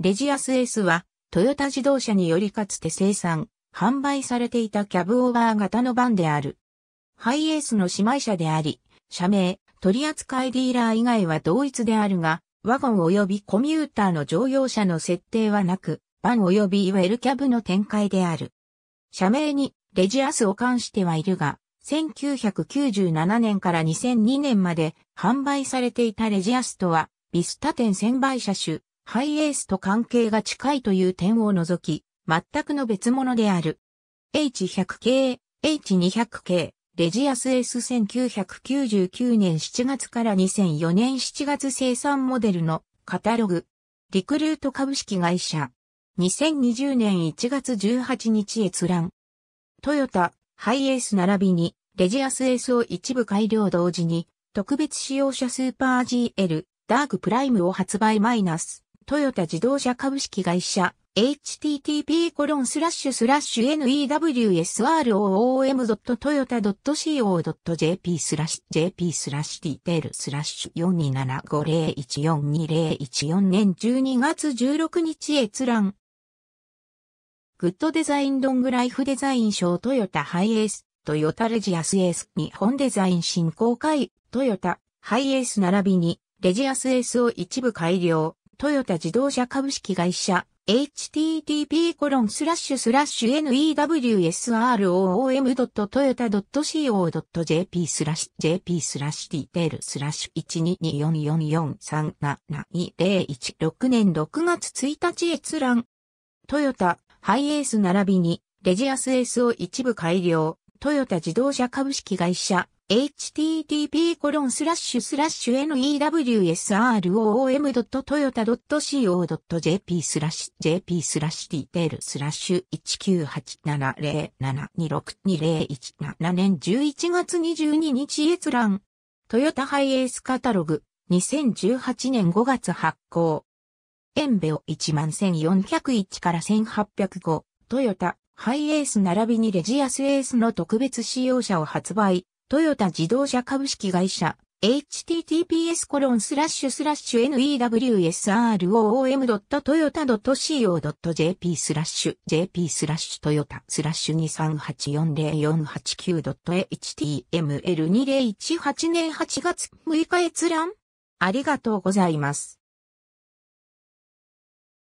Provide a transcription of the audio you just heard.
レジアス S は、トヨタ自動車によりかつて生産、販売されていたキャブオーバー型のバンである。ハイエースの姉妹車であり、社名、取扱ディーラー以外は同一であるが、ワゴン及びコミューターの乗用車の設定はなく、バン及びわゆるキャブの展開である。社名にレジアスを関してはいるが、1997年から2002年まで販売されていたレジアスとは、ビスタ店専売車種、ハイエースと関係が近いという点を除き、全くの別物である。H100 系、H200 系、レジアス S1999 年7月から2004年7月生産モデルのカタログ。リクルート株式会社。2020年1月18日閲覧。トヨタ、ハイエース並びに、レジアス S を一部改良同時に、特別使用者スーパー GL、ダークプライムを発売マイナス。トヨタ自動車株式会社、http://newsroom.toyota.co.jp スラッシュ jp スラッシュディテールスラッシュ4275014214年12月16日閲覧。グッドデザインドングライフデザイン賞トヨタハイエース、トヨタレジアスエース日本デザイン振興会、トヨタハイエース並びにレジアスエースを一部改良。トヨタ自動車株式会社、http://newsroom.toyota.co.jp スラッシュ jp スラッシュデールスラッシュ1224443722016年6月1日閲覧。トヨタ、ハイエース並びに、レジアスエースを一部改良。トヨタ自動車株式会社 http://newsroom.toyota.co.jp スラッシュ jp スラッシュディテールスラッシュ19870726201年11月22日閲覧トヨタハイエースカタログ2018年5月発行エンベオ11401から1805トヨタハイエース並びにレジアスエースの特別仕様車を発売トヨタ自動車株式会社、https コロンスラッシュスラッシュ newsroom.toyota.co.jp スラッシュ jp スラッシュトヨタスラッシュ2 3 8 4 0 4 8 9 html2018 年8月6日閲覧ありがとうございます。